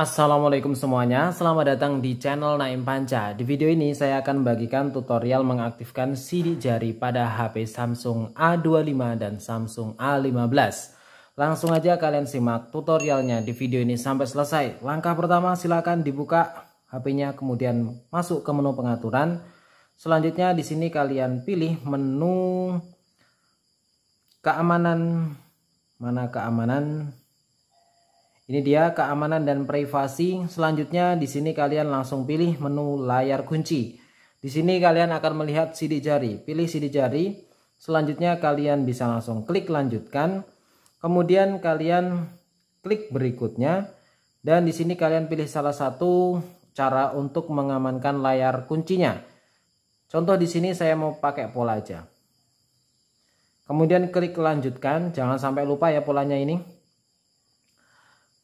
Assalamualaikum semuanya, selamat datang di channel Naim Panca. Di video ini saya akan bagikan tutorial mengaktifkan sidik jari pada HP Samsung A25 dan Samsung A15. Langsung aja kalian simak tutorialnya di video ini sampai selesai. Langkah pertama silakan dibuka HP-nya kemudian masuk ke menu pengaturan. Selanjutnya di sini kalian pilih menu keamanan mana keamanan ini dia keamanan dan privasi. Selanjutnya di sini kalian langsung pilih menu layar kunci. Di sini kalian akan melihat sidik jari. Pilih sidik jari. Selanjutnya kalian bisa langsung klik lanjutkan. Kemudian kalian klik berikutnya. Dan di sini kalian pilih salah satu cara untuk mengamankan layar kuncinya. Contoh di sini saya mau pakai pola aja. Kemudian klik lanjutkan. Jangan sampai lupa ya polanya ini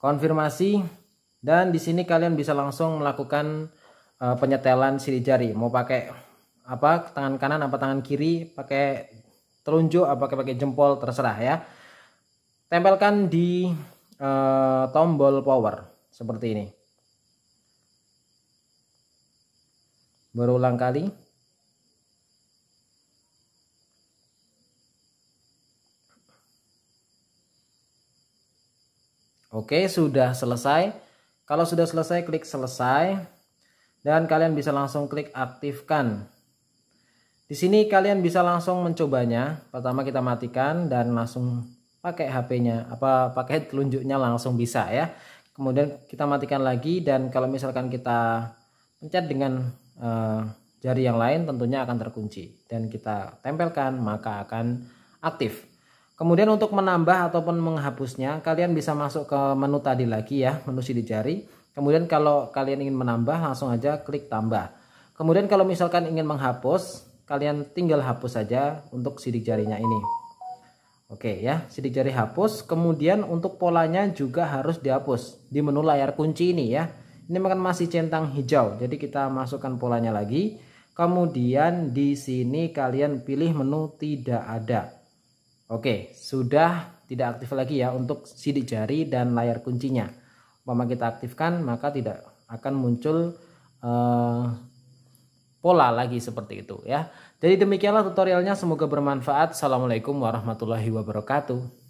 konfirmasi dan di sini kalian bisa langsung melakukan uh, penyetelan sidik jari mau pakai apa tangan kanan apa tangan kiri pakai telunjuk apa pakai jempol terserah ya tempelkan di uh, tombol power seperti ini berulang kali Oke, sudah selesai. Kalau sudah selesai, klik selesai. Dan kalian bisa langsung klik aktifkan. Di sini kalian bisa langsung mencobanya. Pertama kita matikan dan langsung pakai HP-nya, apa pakai telunjuknya langsung bisa ya. Kemudian kita matikan lagi dan kalau misalkan kita pencet dengan uh, jari yang lain tentunya akan terkunci dan kita tempelkan maka akan aktif. Kemudian untuk menambah ataupun menghapusnya, kalian bisa masuk ke menu tadi lagi ya, menu sidik jari. Kemudian kalau kalian ingin menambah, langsung aja klik tambah. Kemudian kalau misalkan ingin menghapus, kalian tinggal hapus saja untuk sidik jarinya ini. Oke ya, sidik jari hapus. Kemudian untuk polanya juga harus dihapus di menu layar kunci ini ya. Ini makan masih centang hijau, jadi kita masukkan polanya lagi. Kemudian di sini kalian pilih menu tidak ada. Oke, sudah tidak aktif lagi ya untuk sidik jari dan layar kuncinya. Umpama kita aktifkan, maka tidak akan muncul eh, pola lagi seperti itu ya. Jadi demikianlah tutorialnya, semoga bermanfaat. Assalamualaikum warahmatullahi wabarakatuh.